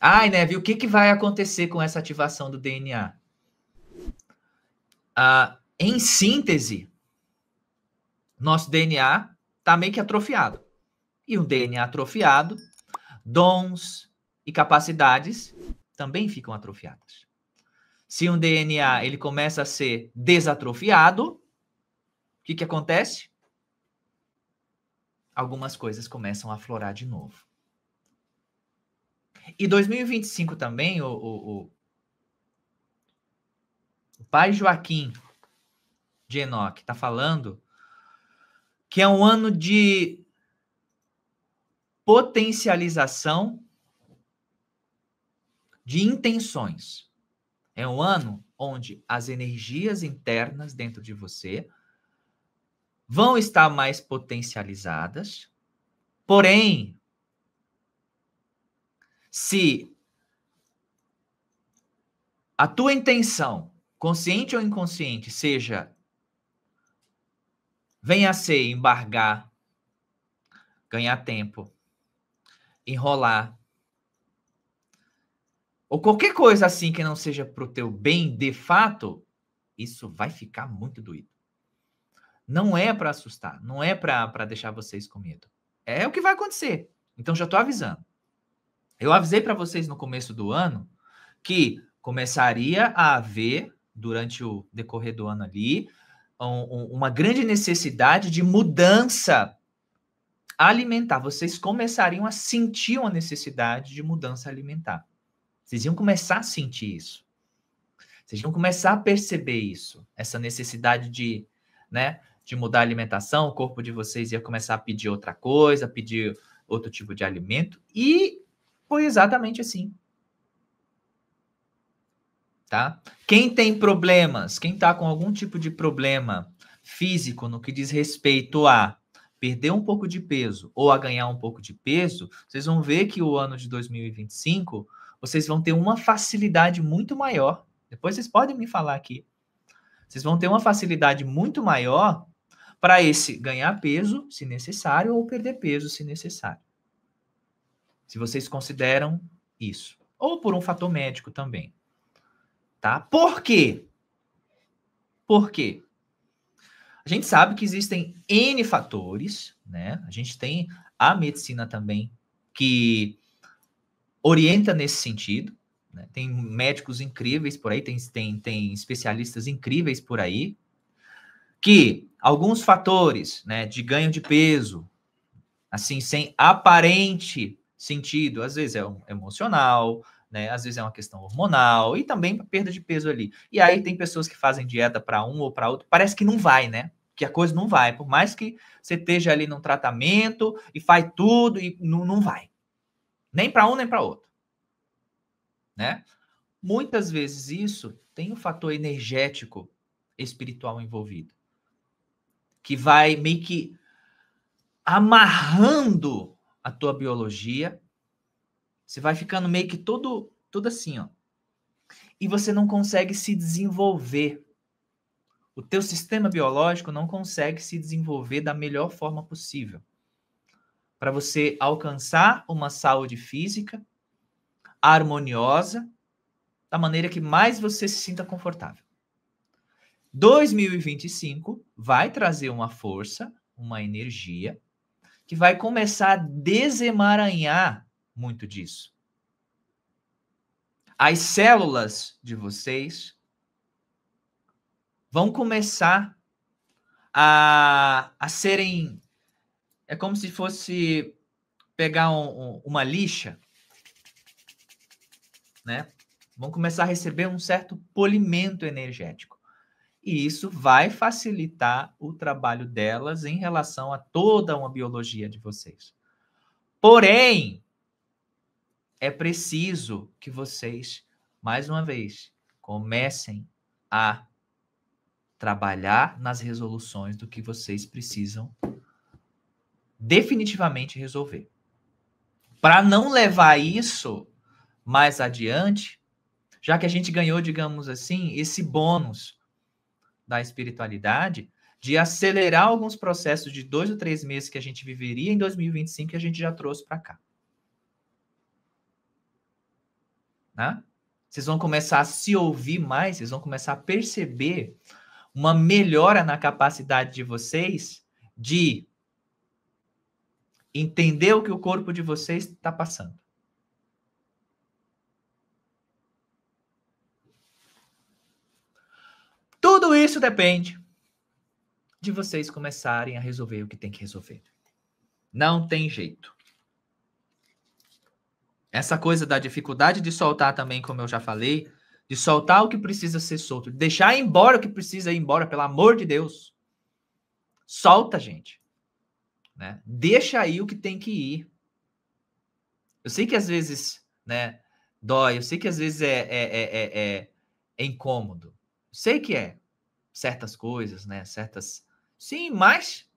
Ai, Neve, o que, que vai acontecer com essa ativação do DNA? Ah, em síntese, nosso DNA está meio que atrofiado. E um DNA atrofiado, dons e capacidades também ficam atrofiadas. Se um DNA ele começa a ser desatrofiado, o que, que acontece? Algumas coisas começam a aflorar de novo. E 2025 também, o, o, o, o pai Joaquim de Enoch está falando que é um ano de potencialização de intenções. É um ano onde as energias internas dentro de você vão estar mais potencializadas, porém se a tua intenção, consciente ou inconsciente, seja venha a ser embargar, ganhar tempo, enrolar, ou qualquer coisa assim que não seja para o teu bem de fato, isso vai ficar muito doído. Não é para assustar, não é para deixar vocês com medo. É o que vai acontecer. Então já estou avisando. Eu avisei para vocês no começo do ano que começaria a haver, durante o decorrer do ano ali, um, uma grande necessidade de mudança alimentar. Vocês começariam a sentir uma necessidade de mudança alimentar. Vocês iam começar a sentir isso. Vocês iam começar a perceber isso, essa necessidade de, né, de mudar a alimentação, o corpo de vocês ia começar a pedir outra coisa, pedir outro tipo de alimento. E foi exatamente assim. Tá? Quem tem problemas, quem está com algum tipo de problema físico no que diz respeito a perder um pouco de peso ou a ganhar um pouco de peso, vocês vão ver que o ano de 2025 vocês vão ter uma facilidade muito maior. Depois vocês podem me falar aqui. Vocês vão ter uma facilidade muito maior para esse ganhar peso, se necessário, ou perder peso, se necessário. Se vocês consideram isso. Ou por um fator médico também. Tá? Por quê? Por quê? A gente sabe que existem N fatores, né? A gente tem a medicina também que orienta nesse sentido. Né? Tem médicos incríveis por aí, tem, tem, tem especialistas incríveis por aí, que alguns fatores né, de ganho de peso, assim, sem aparente sentido, às vezes é um emocional, né? Às vezes é uma questão hormonal e também perda de peso ali. E aí tem pessoas que fazem dieta para um ou para outro, parece que não vai, né? Que a coisa não vai, por mais que você esteja ali num tratamento e faz tudo e não, não vai. Nem para um nem para outro. Né? Muitas vezes isso tem um fator energético espiritual envolvido, que vai meio que amarrando a tua biologia. Você vai ficando meio que todo, todo assim, ó. E você não consegue se desenvolver. O teu sistema biológico não consegue se desenvolver da melhor forma possível. Para você alcançar uma saúde física harmoniosa, da maneira que mais você se sinta confortável. 2025 vai trazer uma força, uma energia que vai começar a desemaranhar muito disso. As células de vocês vão começar a, a serem. É como se fosse pegar um, um, uma lixa, né? Vão começar a receber um certo polimento energético e isso vai facilitar o trabalho delas em relação a toda uma biologia de vocês. Porém, é preciso que vocês, mais uma vez, comecem a trabalhar nas resoluções do que vocês precisam definitivamente resolver. Para não levar isso mais adiante, já que a gente ganhou, digamos assim, esse bônus da espiritualidade de acelerar alguns processos de dois ou três meses que a gente viveria em 2025 que a gente já trouxe para cá. Né? Vocês vão começar a se ouvir mais, vocês vão começar a perceber uma melhora na capacidade de vocês de entender o que o corpo de vocês está passando. isso depende de vocês começarem a resolver o que tem que resolver. Não tem jeito. Essa coisa da dificuldade de soltar também, como eu já falei, de soltar o que precisa ser solto, deixar embora o que precisa ir embora, pelo amor de Deus. Solta, gente. Né? Deixa aí o que tem que ir. Eu sei que às vezes né, dói, eu sei que às vezes é, é, é, é, é incômodo. Sei que é certas coisas, né? Certas. Sim, mas